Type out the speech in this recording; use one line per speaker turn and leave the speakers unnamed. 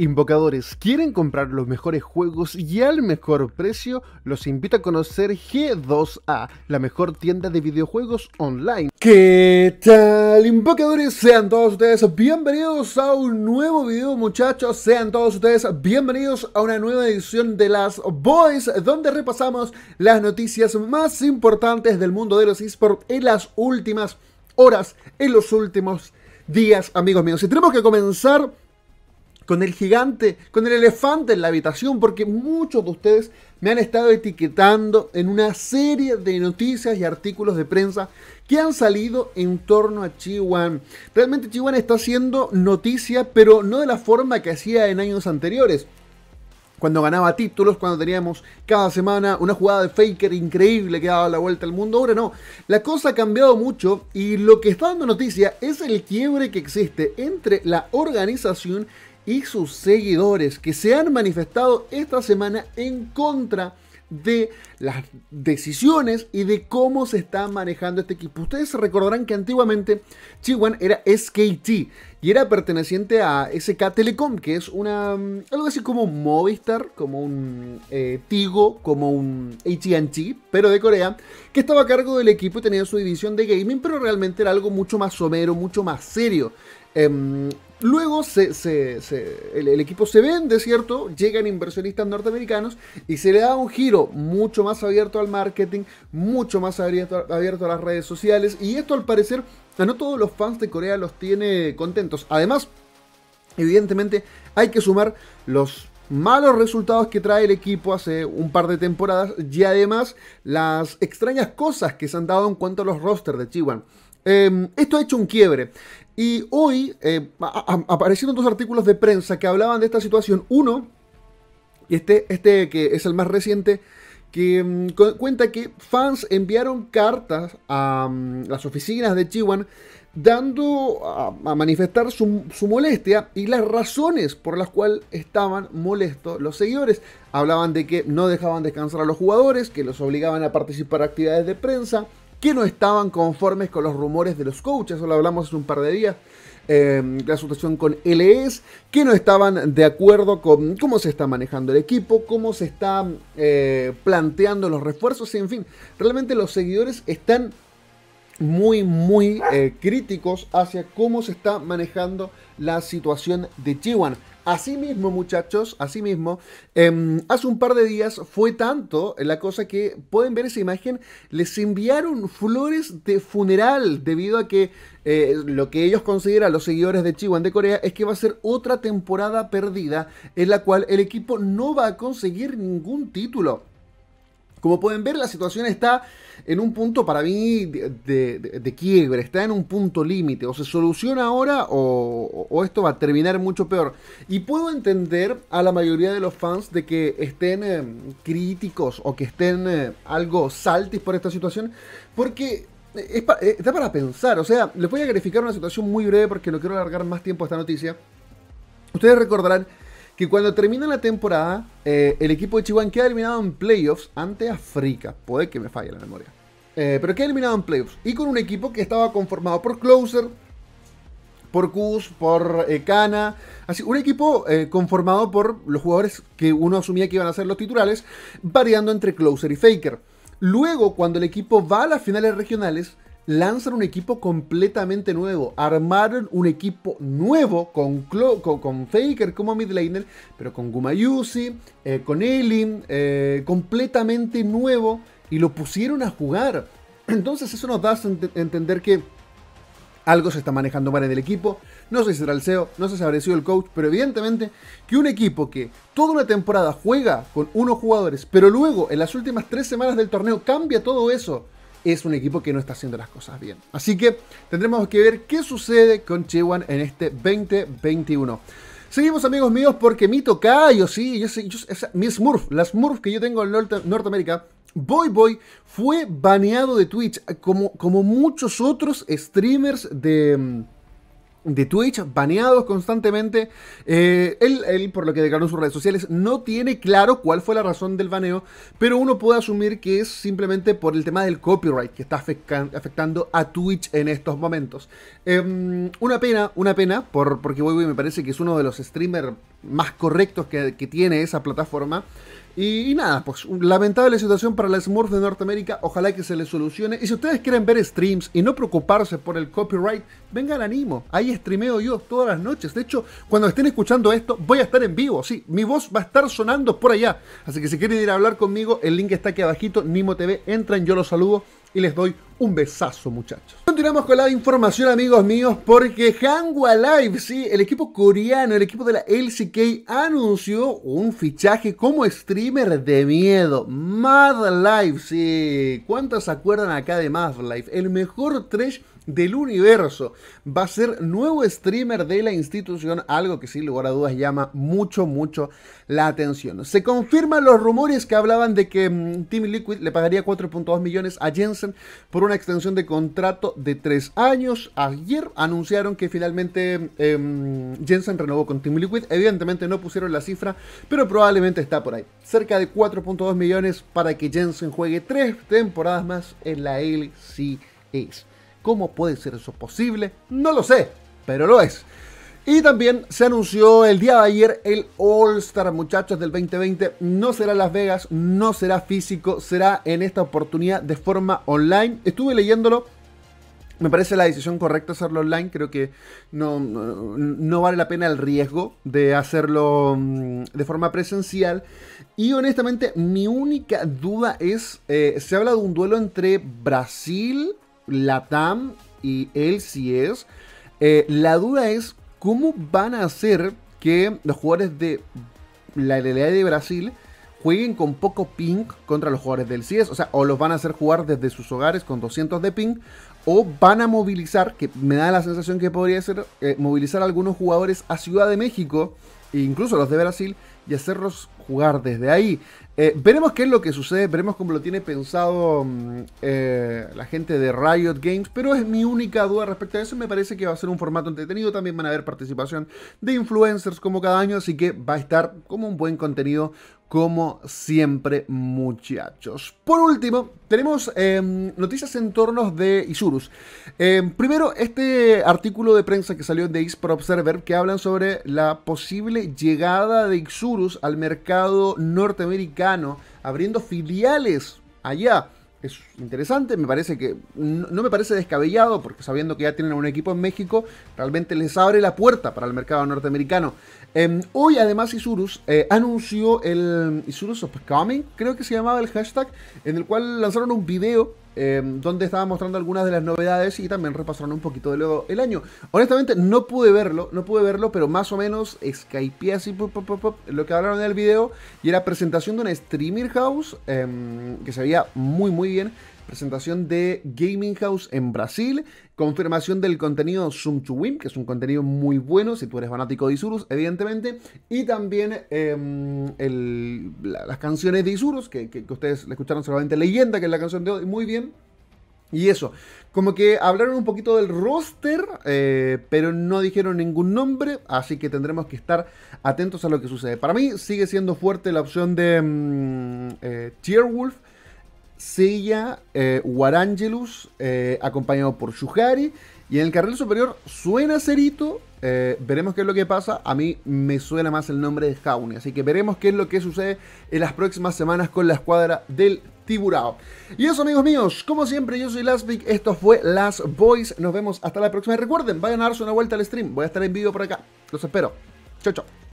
Invocadores, ¿quieren comprar los mejores juegos y al mejor precio? Los invito a conocer G2A, la mejor tienda de videojuegos online. ¿Qué tal, Invocadores? Sean todos ustedes bienvenidos a un nuevo video, muchachos. Sean todos ustedes bienvenidos a una nueva edición de Las Boys, donde repasamos las noticias más importantes del mundo de los esports en las últimas horas, en los últimos días, amigos míos. Y tenemos que comenzar con el gigante, con el elefante en la habitación, porque muchos de ustedes me han estado etiquetando en una serie de noticias y artículos de prensa que han salido en torno a Chihuahua. Realmente Chihuahua está haciendo noticia, pero no de la forma que hacía en años anteriores cuando ganaba títulos, cuando teníamos cada semana una jugada de Faker increíble que daba la vuelta al mundo. Ahora no, la cosa ha cambiado mucho y lo que está dando noticia es el quiebre que existe entre la organización y sus seguidores que se han manifestado esta semana en contra de las decisiones y de cómo se está manejando este equipo. Ustedes recordarán que antiguamente Chihuahua era SKT y era perteneciente a SK Telecom, que es una mm, algo así como un Movistar, como un eh, Tigo, como un AT&T, pero de Corea, que estaba a cargo del equipo y tenía su división de gaming, pero realmente era algo mucho más somero, mucho más serio. Em, Luego el, equipo se vende, ¿cierto? Llegan inversionistas norteamericanos y se le da un giro mucho más abierto al marketing, mucho más abierto, a las redes sociales. Y esto al parecer a no todos los fans de Corea los tiene contentos. Además, evidentemente hay que sumar los malos resultados que trae el equipo hace un par de temporadas y además las extrañas cosas que se han dado en cuanto a los rosters de Chihuahua. Em, esto ha hecho un quiebre. Y hoy eh, aparecieron dos artículos de prensa que hablaban de esta situación. Uno, y este, este que es el más reciente, que em, cuenta que fans enviaron cartas a em, las oficinas de Chiwan dando a, manifestar su, molestia y las razones por las cuales estaban molestos los seguidores. Hablaban de que no dejaban descansar a los jugadores, que los obligaban a participar actividades de prensa, que no estaban conformes con los rumores de los coaches, eso lo hablamos hace un par de días, em, la situación con LEs, que no estaban de acuerdo con cómo se está manejando el equipo, cómo se están eh, planteando los refuerzos, en fin, realmente los seguidores están muy, muy eh, críticos hacia cómo se está manejando la situación de Chihuahua. Asimismo, muchachos, asimismo, em, hace un par de días fue tanto eh, la cosa que pueden ver esa imagen, les enviaron flores de funeral debido a que eh, lo que ellos consideran los seguidores de Chihuahua de Corea es que va a ser otra temporada perdida en la cual el equipo no va a conseguir ningún título. Como pueden ver, la situación está en un punto para mí de, quiebre, está en un punto límite. O se soluciona ahora o, esto va a terminar mucho peor. Y puedo entender a la mayoría de los fans de que estén eh, críticos o que estén eh, algo saltis por esta situación, porque eh, está para pensar. O sea, les voy a graficar una situación muy breve porque no quiero alargar más tiempo esta noticia. Ustedes recordarán que cuando termina la temporada, eh, el equipo de Chihuahua queda eliminado en playoffs ante África. Puede que me falle la memoria. Eh, pero queda eliminado en playoffs. Y con un equipo que estaba conformado por Closer, por Kuz, por eh, Kana. Así, un equipo conformado por los jugadores que uno asumía que iban a ser los titulares, variando entre Closer y Faker. Luego, cuando el equipo va a las finales regionales, lanzan un equipo completamente nuevo. Armaron un equipo nuevo con, con, Faker como midlaner, pero con Gumayusi, eh, con Elin, eh, completamente nuevo y lo pusieron a jugar. Entonces eso nos da a entender que algo se está manejando mal en el equipo. No sé si será el CEO, no sé si habrá sido el coach, pero evidentemente que un equipo que toda una temporada juega con unos jugadores, pero luego en las últimas tres semanas del torneo cambia todo eso es un equipo que no está haciendo las cosas bien. Así que tendremos que ver qué sucede con Chewan en este 2021. Seguimos amigos míos porque mi tocayo, sí, yo, yo, mi Smurf, la Smurf que yo tengo en Norteamérica, Boy Boy fue baneado de Twitch como, como muchos otros streamers de mm, de Twitch, baneados constantemente. Eh, él, por lo que declaró en sus redes sociales, no tiene claro cuál fue la razón del baneo, pero uno puede asumir que es simplemente por el tema del copyright que está afectando a Twitch en estos momentos. Em, una pena, una pena, por, porque voy me parece que es uno de los streamers más correctos que, que tiene esa plataforma. Y, nada, pues lamentable situación para la Smurf de Norteamérica, ojalá que se les solucione. Y si ustedes quieren ver streams y no preocuparse por el copyright, vengan animo, ahí streameo yo todas las noches. De hecho, cuando estén escuchando esto, voy a estar en vivo, sí, mi voz va a estar sonando por allá. Así que si quieren ir a hablar conmigo, el link está aquí abajito, Nimo TV, entran, yo los saludo y les doy un besazo muchachos continuamos con la información, amigos míos, porque Hangwa Live, sí, el equipo coreano, el equipo de la LCK, anunció un fichaje como streamer de miedo. Mad Life, sí. ¿Cuántos se acuerdan acá de Mad Life? El mejor trash del universo. Va a ser nuevo streamer de la institución, algo que sin lugar a dudas llama mucho, mucho la atención. Se confirman los rumores que hablaban de que mm, Team Liquid le pagaría 4.2 millones a Jensen por una extensión de contrato de 3 años. Ayer anunciaron que finalmente em, Jensen renovó con Team Liquid. Evidentemente no pusieron la cifra, pero probablemente está por ahí. Cerca de 4.2 millones para que Jensen juegue 3 temporadas más en la LCS. ¿Cómo puede ser eso posible? No lo sé, pero lo es. Y también se anunció el día de ayer el All Star, muchachos, del 2020. No será Las Vegas, no será físico, será en esta oportunidad de forma online. Estuve leyéndolo. Me parece la decisión correcta hacerlo online, creo que no, no, vale la pena el riesgo de hacerlo mm, de forma presencial. Y honestamente, mi única duda es, eh, se habla de un duelo entre Brasil Latam y el CIES... Eh, la duda es cómo van a hacer que los jugadores de la LLA de Brasil jueguen con poco ping contra los jugadores del CIES. O sea, o los van a hacer jugar desde sus hogares con 200 de ping. O van a movilizar, que me da la sensación que podría ser, eh, movilizar algunos jugadores a Ciudad de México, e incluso los de Brasil, y hacerlos jugar desde ahí. Eh, veremos qué es lo que sucede, veremos cómo lo tiene pensado mm, eh, la gente de Riot Games, pero es mi única duda respecto a eso. Me parece que va a ser un formato entretenido, también van a haber participación de influencers como cada año, así que va a estar como un buen contenido como siempre, muchachos. Por último, tenemos em, noticias en torno de Isurus. Em, primero, este artículo de prensa que salió de Pro Observer que hablan sobre la posible llegada de Isurus al mercado norteamericano, abriendo filiales allá. Es interesante, me parece que no, me parece descabellado, porque sabiendo que ya tienen un equipo en México, realmente les abre la puerta para el mercado norteamericano. Em, hoy además Isurus eh, anunció el Isurus of creo que se llamaba el hashtag, en el cual lanzaron un video Em, donde estaba mostrando algunas de las novedades y también repasaron un poquito de luego el año. Honestamente, no pude verlo, no pude verlo, pero más o menos skypeé así lo que hablaron en el video y era presentación de una streamer house em, que se veía muy, muy bien presentación de Gaming House en Brasil, confirmación del contenido Zoom to que es un contenido muy bueno, si tú eres fanático de Isurus, evidentemente, y también em, las canciones de Isurus, que, ustedes le escucharon solamente Leyenda, que es la canción de hoy, muy bien. Y eso, como que hablaron un poquito del roster, eh, pero no dijeron ningún nombre, así que tendremos que estar atentos a lo que sucede. Para mí sigue siendo fuerte la opción de mm, eh, Wolf Silla, eh, Warangelus, eh, acompañado por Shuhari. Y en el carril superior suena Cerito. Eh, veremos qué es lo que pasa. A mí me suena más el nombre de Jaune. Así que veremos qué es lo que sucede en las próximas semanas con la escuadra del Tiburado, Y eso, amigos míos, como siempre, yo soy Lasvik. Esto fue Las Boys. Nos vemos hasta la próxima. Y recuerden, vayan a darse una vuelta al stream. Voy a estar en vivo por acá. Los espero. Chau, chau.